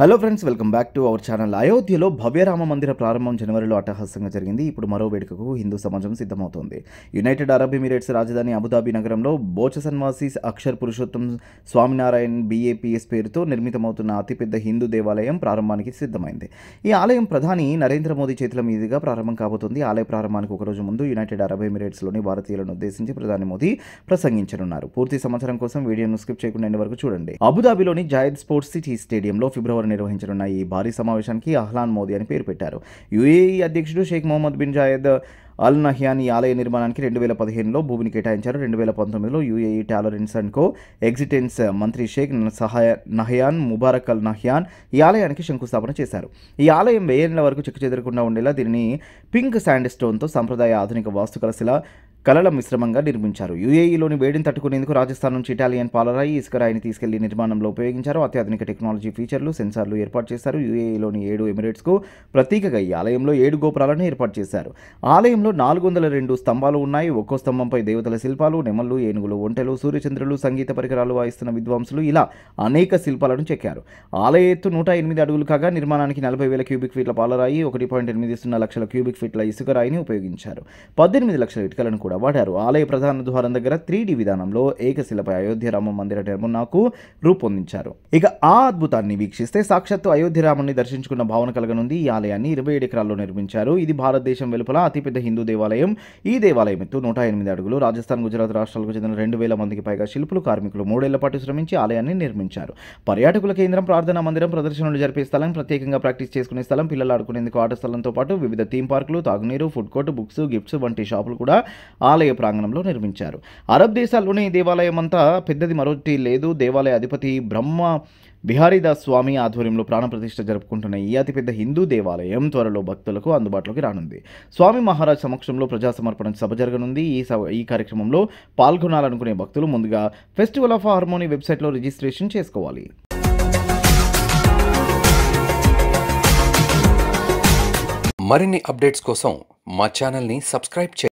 hello friends welcome back to our channel అయోధ్యలో భవ్యరామ మందిర ప్రారంభం జనవరిలో అట్టహాసంగా జరిగింది ఇప్పుడు మరో వేడుకకు హిందూ సమాజం సిద్ధమవుతోంది యునైటెడ్ అరబ్ ఎమిరేట్స్ రాజధాని అబుదాబీ నగరంలో బోచ సన్వాసి అక్షర్ పురుషోత్తం స్వామినారాయణ్ బీఏపీఎస్ పేరుతో నిర్మితమవుతున్న అతిపెద్ద హిందూ దేవాలయం ప్రారంభానికి సిద్ధమైంది ఈ ఆలయం ప్రధాని నరేంద్ర మోదీ చేతుల మీదుగా ప్రారంభం కాబోతోంది ఆలయ ప్రారంభానికి ఒకరోజు ముందు యునైటెడ్ అరబ్ ఎమిరేట్స్లోని భారతీయులను ఉద్దేశించి ప్రధాని మోదీ ప్రసంగించనున్నారు పూర్తి సమాచారం కోసం వీడియోను స్కిప్ చేయకుండా వరకు చూడండి అబుదాబీలోని జాయద్ స్పోర్ట్స్ సిటీ స్టేడియంలో ఫిబ్రవరి కాన్పూర్ నిర్వహించనున్న ఈ భారీ సమావేశానికి అహ్లాన్ మోదీ అని పేరు పెట్టారు యుఏఈ అధ్యక్షుడు Sheikh Mohammed bin Zayed al Nahyan ఈ ఆలయ నిర్మాణానికి రెండు వేల పదిహేనులో భూమిని కేటాయించారు రెండు వేల పంతొమ్మిదిలో UAE tolerance and coexistence మంత్రి షేక్ సహాయ నహయాన్ ముబారక్ అల్ నహ్యాన్ ఈ ఆలయానికి శంకుస్థాపన చేశారు ఈ ఆలయం నెలల వరకు చెక్కుచెదరకుండా ఉండేలా దీనిని పింక్ శాండ్ స్టోన్తో సంప్రదాయ ఆధునిక వాస్తుకళ శిల కళల మిశ్రమంగా నిర్మించారు యూఏఈలోని వేడిని తట్టుకునేందుకు రాజస్థాన్ నుంచి ఇటాలియన్ పాలరాయి ఇసుకరాయిని తీసుకెళ్లి నిర్మాణంలో ఉపయోగించారు అత్యాధునిక టెక్నాలజీ ఫీచర్లు సెన్సార్లు ఏర్పాటు చేశారు యూఏఈలోని ఏడు ఎమిరేట్స్కు ప్రత్యేకగా ఈ ఆలయంలో ఏడు గోపురాలను ఏర్పాటు చేశారు ఆలయంలో నాలుగు వందల రెండు స్తంభాలు ఉన్నాయి ఒక్కో స్తంభంపై దేవతల శిల్పాలు నెమళ్ళు ఏనుగులు ఒంటెలు సూర్యచంద్రులు సంగీత పరికరాలు వాయిస్తున్న విద్వాంసులు ఇలా అనేక శిల్పాలను చెక్కారు ఆలయ ఎత్తు నూట ఎనిమిది అడుగులు కాగా నిర్మాణానికి నలభై వేల క్యూబిక్ ఫీట్ల పాలరాయి ఒకటి పాయింట్ ఎనిమిది సున్నా లక్షల క్యూబిక్ ఫీట్ల ఇసుక రాయిని ఉపయోగించారు పద్దెనిమిది లక్షల ఇటుకలను కూడా వాడారు ఆలయ ప్రధాన ద్వారం దగ్గర త్రీ డి విధానంలో ఏకశిలపై అయోధ్య రామ మందిర నిర్మాణకు రూపొందించారు ఇక ఆ అద్భుతాన్ని వీక్షిస్తే సాక్షాత్తు అయోధ్య రాముని దర్శించుకున్న భావన కలగనుంది ఈ ఆలయాన్ని ఇరవై ఏడు ఎకరాల్లో నిర్మించారు ఇది భారతదేశం వెలుపల అతిపెద్ద హిందూ దేవాలయం ఈ దేవాలయం ఎత్తు నూట ఎనిమిది అడుగులు రాజస్థాన్ గుజరాత్ రాష్ట్రాలకు చెందిన రెండు వేల మందికి పైగా శిల్పులు కార్మికులు మూడేళ్ల పాటు శ్రమించి ఆలయాన్ని నిర్మించారు పర్యాటకుల కేంద్రం ప్రార్థనా మందిరం ప్రదర్శనలు జరిపే స్థలం ప్రత్యేకంగా ప్రాక్టీస్ చేసుకునే స్థలం పిల్లలు ఆడుకునేందుకు ఆట స్థలంతో పాటు వివిధ థీమ్ పార్కులు తాగునీరు ఫుడ్ కోర్ట్ బుక్స్ గిఫ్ట్స్ వంటి షాపులు కూడా ఆలయ ప్రాంగణంలో నిర్మించారు అరబ్ దేశాల్లోని దేవాలయం అంతా పెద్దది మరొకటి లేదు దేవాలయ అధిపతి బ్రహ్మ బిహారీదాస్ స్వామి ఆధ్వర్యంలో ప్రాణప్రతిష్ఠ జరుపుకుంటున్న ఈ అతిపెద్ద హిందూ దేవాలయం త్వరలో భక్తులకు అందుబాటులోకి రానుంది స్వామి మహారాజ్ సమక్షంలో ప్రజా సమర్పణ సభ జరగనుంది ఈ సభ ఈ కార్యక్రమంలో పాల్గొనాలనుకునే భక్తులు ముందుగా ఫెస్టివల్ ఆఫ్ హార్మోనీ వెబ్సైట్లో రిజిస్ట్రేషన్ చేసుకోవాలి మరిన్ని అప్డేట్స్ కోసం మా ఛానల్ని సబ్స్క్రైబ్ చేయండి